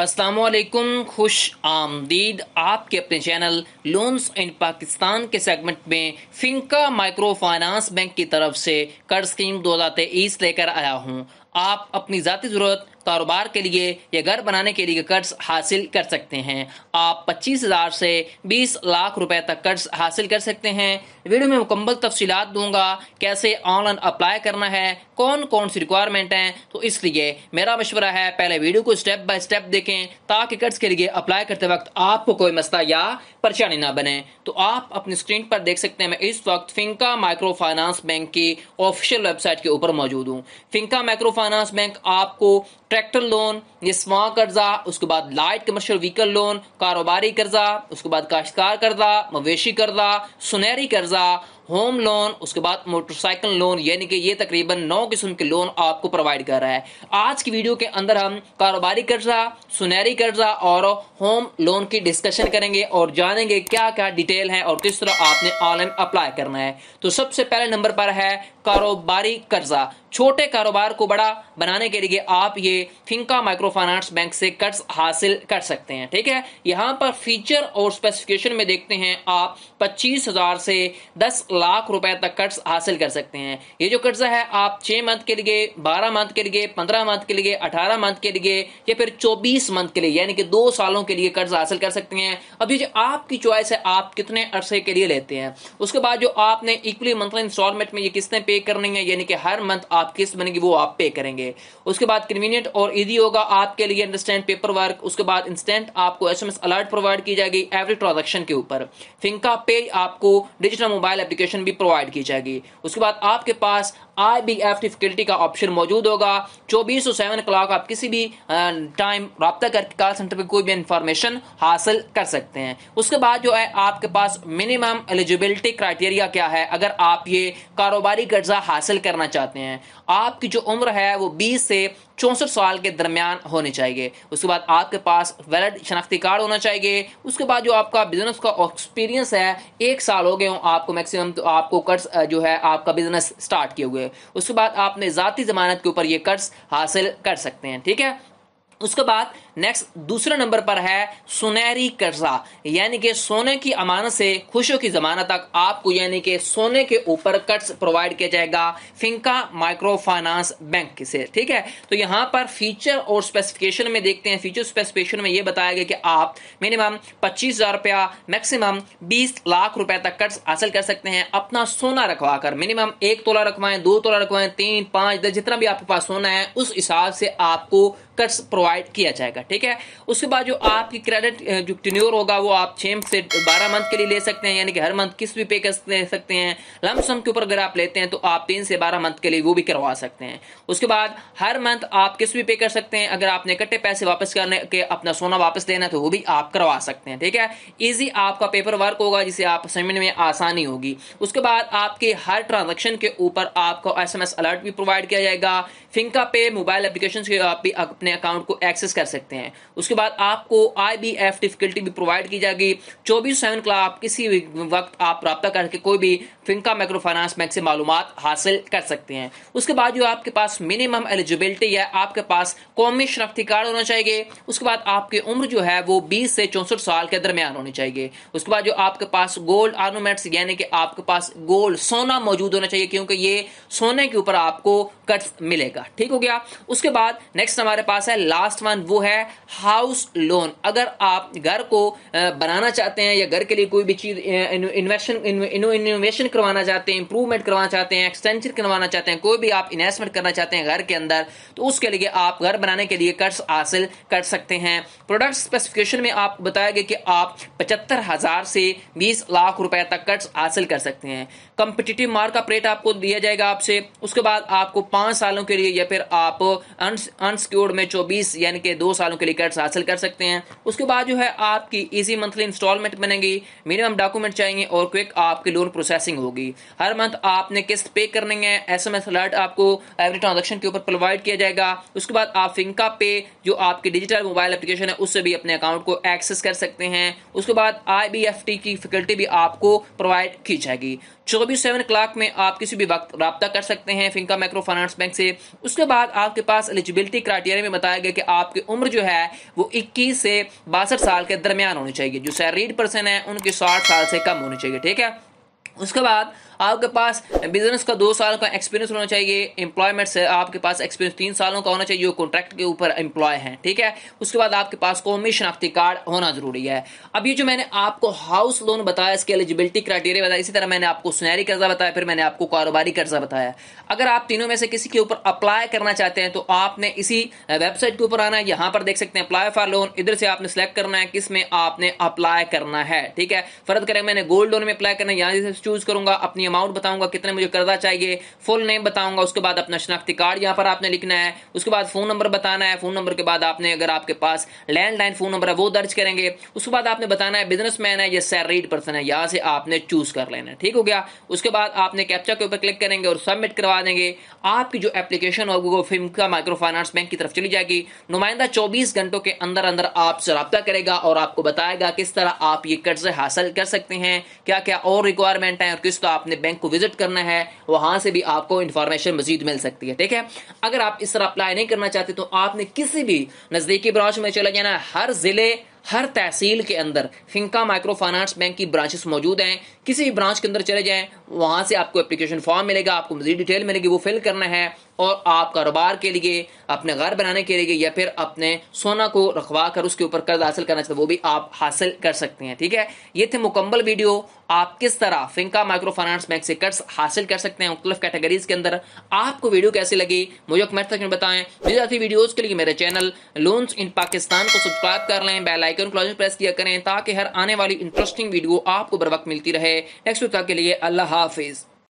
असलकुम खुश आमदीद आपके अपने चैनल लोन्स इन पाकिस्तान के सेगमेंट में फिंका माइक्रो फाइनेंस बैंक की तरफ से कर्ज स्कीम दो हज़ार तेईस लेकर आया हूँ आप अपनी ज़ाती ज़रूरत कारोबार के लिए या घर बनाने के लिए कर्ज हासिल कर सकते हैं आप पच्चीस हज़ार से बीस लाख रुपए तक कर्ज हासिल कर सकते हैं वीडियो में मुकम्मल तफसीत दूंगा कैसे ऑनलाइन अप्लाई करना है कौन कौन सी रिक्वायरमेंट है तो इसलिए मेरा मशवरा है पहले वीडियो को स्टेप बाय स्टेप देखें ताकि कर्ज के लिए अप्लाई करते वक्त आपको कोई मसला या परेशानी ना बने तो आप अपनी स्क्रीन पर देख सकते हैं मैं इस वक्त फिंका माइक्रो फाइनेंस बैंक की ऑफिशियल वेबसाइट के ऊपर मौजूद हूँ फिंका माइक्रो फाइनेंस बैंक आपको ट्रैक्टर लोन ये स्मॉल कर्जा उसके बाद लाइट कमर्शियल व्हीकल लोन कारोबारी कर्जा उसके बाद काश्तकार कर्जा मवेशी कर्जा सुनहरी कर्जा होम लोन उसके बाद मोटरसाइकिल लोन यानी कि ये तकरीबन नौ किस्म के लोन आपको प्रोवाइड कर रहा है आज की वीडियो के अंदर हम कारोबारी कर्जा सुनहरी कर्जा और होम लोन की डिस्कशन करेंगे और जानेंगे क्या क्या डिटेल है और किस तरह आपने ऑनलाइन अप्लाई करना है तो सबसे पहले नंबर पर है कारोबारी कर्जा छोटे कारोबार को बड़ा बनाने के लिए आप ये फिंका माइक्रो फाइनेंस बैंक से कर्ज हासिल कर सकते हैं ठीक है यहाँ पर फीचर और स्पेसिफिकेशन में देखते हैं आप पच्चीस हजार से दस लाख रुपए तक कर्ज हासिल कर सकते हैं ये जो कर्जा है आप छह मंथ के लिए बारह मंथ के लिए पंद्रह मंथ के लिए अठारह मंथ के लिए या फिर चौबीस मंथ के लिए यानी कि दो सालों के लिए कर्ज हासिल कर सकते हैं अब ये जो आपकी चॉइस है आप कितने अरसे के लिए लेते हैं उसके बाद जो आपने इक्वली मंथली इंस्टॉलमेंट में ये किस्तें पे करनी है यानी कि हर मंथ आप आप किस बनेगी वो आप पे करेंगे उसके बाद कन्वीनियंट और इजी होगा आपके लिए अंडरस्टैंड पेपर वर्क उसके बाद इंस्टेंट आपको एसएमएस अलर्ट प्रोवाइड की जाएगी एवरी ट्रांजेक्शन के ऊपर फिंका पे आपको डिजिटल मोबाइल एप्लीकेशन भी प्रोवाइड की जाएगी उसके बाद आपके पास आईबीएफ डिफिकल्टी का ऑप्शन मौजूद होगा चौबीस सेवन क्लॉक आप किसी भी टाइम रबता करके कॉल सेंटर पर कोई भी इंफॉर्मेशन हासिल कर सकते हैं उसके बाद जो है आपके पास मिनिमम एलिजिबिलिटी क्राइटेरिया क्या है अगर आप ये कारोबारी कर्जा हासिल करना चाहते हैं आपकी जो उम्र है वो बीस से चौंसठ साल के दरमियान होने चाहिए उसके बाद आपके पास वैलिड शनाख्ती कार्ड होना चाहिए उसके बाद जो आपका बिजनेस का एक्सपीरियंस है एक साल हो गए हो आपको मैक्सिमम तो आपको कर्ज जो है आपका बिजनेस स्टार्ट किए हुए उसके बाद आपने ज़ाती ज़मानत के ऊपर ये कर्ज हासिल कर सकते हैं ठीक है उसके बाद नेक्स्ट दूसरे नंबर पर है सुनहरी कर्जा यानी कि सोने की अमानत से खुशियों की जमानत तक आपको यानी कि सोने के ऊपर कर्ज प्रोवाइड किया जाएगा फिंका माइक्रो फाइनेंस बैंक से ठीक है तो यहां पर फीचर और स्पेसिफिकेशन में देखते हैं फीचर स्पेसिफिकेशन में यह बताया गया कि आप मिनिमम पच्चीस रुपया मैक्सिमम बीस लाख रुपए तक कर्ज हासिल कर सकते हैं अपना सोना रखवा मिनिमम एक तोला रखवाएं दो तोला रखवाएं तीन पांच दस जितना भी आपके पास सोना है उस हिसाब से आपको कर्ज प्रोवाइड डिवाइड किया जाएगा ठीक है उसके बाद जो आपकी क्रेडिट जो टिन्योर होगा वो आप छह से बारह मंथ के लिए ले सकते हैं यानी कि हर मंथ किस भी पे कर सकते हैं लमसम के ऊपर अगर आप लेते हैं तो आप तीन से बारह मंथ के लिए वो भी करवा सकते हैं उसके बाद हर मंथ आप किस भी पे कर सकते हैं अगर आपने इकट्ठे पैसे वापस करने के अपना सोना वापस देना तो वो भी आप करवा सकते हैं ठीक है ईजी आपका पेपर वर्क होगा जिसे आप समझने में आसानी होगी उसके बाद आपके हर ट्रांजेक्शन के ऊपर आपको एस अलर्ट भी प्रोवाइड किया जाएगा फिंका पे मोबाइल एप्लीकेशन के आप भी अपने अकाउंट को एक्सेस कर सकते हैं उसके बाद आपको आई बी एफ डिफिकल्टी भी प्रोवाइड की जाएगी चौबीस सेवन क्लास आप किसी भी वक्त आप रब्ता करके कोई भी फिंका माइक्रो फाइनेंस बैंक से मालूम हासिल कर सकते हैं उसके बाद जो आपके पास मिनिमम एलिजिबिलिटी है आपके पास कौमी शनाख्ती कार्ड होना चाहिए उसके बाद आपकी उम्र जो है वो बीस से चौंसठ साल के दरमियान होनी चाहिए उसके बाद जो आपके पास गोल्ड आर्नोमेंट्स यानी कि आपके पास गोल्ड सोना मौजूद होना चाहिए क्योंकि ये सोने के ऊपर आपको कट मिलेगा ठीक हो गया उसके बाद नेक्स्ट हमारे पास है लास्ट लास्ट वन वो है हाउस लोन अगर आप घर को बनाना चाहते हैं या घर के लिए कोई भी चीज़ इन्वेस्टन इनोवेशन करवाना चाहते हैं इंप्रूवमेंट करवाना चाहते हैं एक्सटेंशन करवाना चाहते हैं कोई भी आप इन्वेस्टमेंट करना चाहते हैं घर के अंदर तो उसके लिए आप घर बनाने के लिए कर्ज हासिल कर सकते हैं प्रोडक्ट स्पेसिफिकेशन में आप बताया गया कि आप पचहत्तर हज़ार से बीस लाख रुपए तक कर्ज हासिल कर सकते हैं कंपिटिटिव मार्कअप रेट आपको दिया जाएगा आपसे उसके बाद आपको पांच सालों के लिए या फिर आप अनसिक्योर्ड में चौबीस यानी कि दो सालों के लिए कर्ज हासिल कर सकते हैं उसके बाद जो है आपकी इजी मंथली इंस्टॉलमेंट बनेगी मिनिमम डॉक्यूमेंट चाहिए और क्विक आपकी लोन प्रोसेसिंग होगी हर मंथ आपने किस्त पे करनी है एस एम अलर्ट आपको एवरी ट्रांजेक्शन के ऊपर प्रोवाइड किया जाएगा उसके बाद आप फिंका पे जो आपकी डिजिटल मोबाइल एप्लीकेशन है उससे भी अपने अकाउंट को एक्सेस कर सकते हैं उसके बाद आई की फैकल्टी भी आपको प्रोवाइड की जाएगी चौबीस सेवन क्लाक में आप किसी भी वक्त रबा कर सकते हैं फिंका माइक्रो फाइनेंस बैंक से उसके बाद आपके पास एलिजिबिलिटी क्राइटेरिया में बताया गया कि आपकी उम्र जो है वो इक्कीस से बासठ साल के दरमियान होनी चाहिए जो सैलरीड पर्सन है उनकी साठ साल से कम होनी चाहिए ठीक है उसके बाद आपके पास बिजनेस का दो साल का एक्सपीरियंस होना चाहिए एम्प्लॉयमेंट से आपके पास एक्सपीरियंस तीन सालों का होना चाहिए जो कॉन्ट्रैक्ट के ऊपर एम्प्लॉय है ठीक है उसके बाद आपके पास कौमी शनाख्ती कार्ड होना जरूरी है अब ये जो मैंने आपको हाउस लोन बताया इसके एलिजिबिलिटी क्राइटेरिया बताया इसी तरह मैंने आपको सुनहरी कर्जा बताया फिर मैंने आपको कारोबारी कर्जा बताया अगर आप तीनों में से किसी के ऊपर अप्लाई करना चाहते हैं तो आपने इसी वेबसाइट के ऊपर आना है यहां पर देख सकते हैं अप्लाई फॉर लोन इधर से आपने सेलेक्ट करना है किस में आपने अप्लाई करना है ठीक है फर्द करें मैंने गोल्ड लोन में अप्लाई करना है यहां से चूज करूंगा अपनी अमाउंट बताऊंगा कितने मुझे कर्जा चाहिए फुल नेम बताऊंगा उसके बाद अपना शनाख्ती कार्ड यहाँ पर आपने लिखना है उसके बाद फ़ोन नंबर बताना है फ़ोन नंबर के बाद आपने अगर आपके पास लैंडलाइन फ़ोन नंबर है वो दर्ज करेंगे उसके बाद आपने बताना है बिजनेस है या सैलरीड पर्सन है यहाँ से आपने चूज़ कर लेना है ठीक हो गया उसके बाद आपने कैप्चा के ऊपर क्लिक करेंगे और सबमिट करवा देंगे आपकी जो एप्लीकेशन होगी वो फिमका माइक्रो फाइनेंस बैंक की तरफ चली जाएगी नुमाइंदा चौबीस घंटों के अंदर अंदर आपसे रब्ता करेगा और आपको बताएगा किस तरह आप ये कर्ज हासिल कर सकते हैं क्या क्या और रिक्वायरमेंट है और किस तरह तो आपने अपने बैंक को विजिट करना है वहां से भी आपको इंफॉर्मेशन मजीद मिल सकती है ठीक है अगर आप इस तरह अप्लाई नहीं करना चाहते तो आपने किसी भी नज़दीकी ब्रांच में चले जाना हर ज़िले हर तहसील के अंदर फिंका माइक्रो फाइनेंस बैंक की ब्रांचेस मौजूद हैं किसी भी ब्रांच के अंदर चले जाएं वहां से आपको एप्लीकेशन फॉर्म मिलेगा आपको मजीद डिटेल मिलेगी वो फिल करना है और आप कारोबार के लिए अपने घर बनाने के लिए या फिर अपने सोना को रखवा कर उसके ऊपर कर्ज हासिल करना चाहते वो भी आप हासिल कर सकते हैं ठीक है ये थे मुकम्मल वीडियो आप किस तरह फिंका माइक्रो फाइनेंस बैंक से कर्ज हासिल कर सकते हैं मुख्तलिफ कैटेगरीज के अंदर आपको वीडियो कैसी लगी मुझे कमेंट सेक्शन में बताएं विद्यार्थी वीडियोज के लिए मेरे चैनल लोन्स इन पाकिस्तान को सब्सक्राइब कर लें बेल आइकन प्रेस किया करें ताकि हर आने वाली इंटरेस्टिंग वीडियो आपको बर वक्त मिलती रहे नेक्स्ट के लिए अल्लाह हाफिज़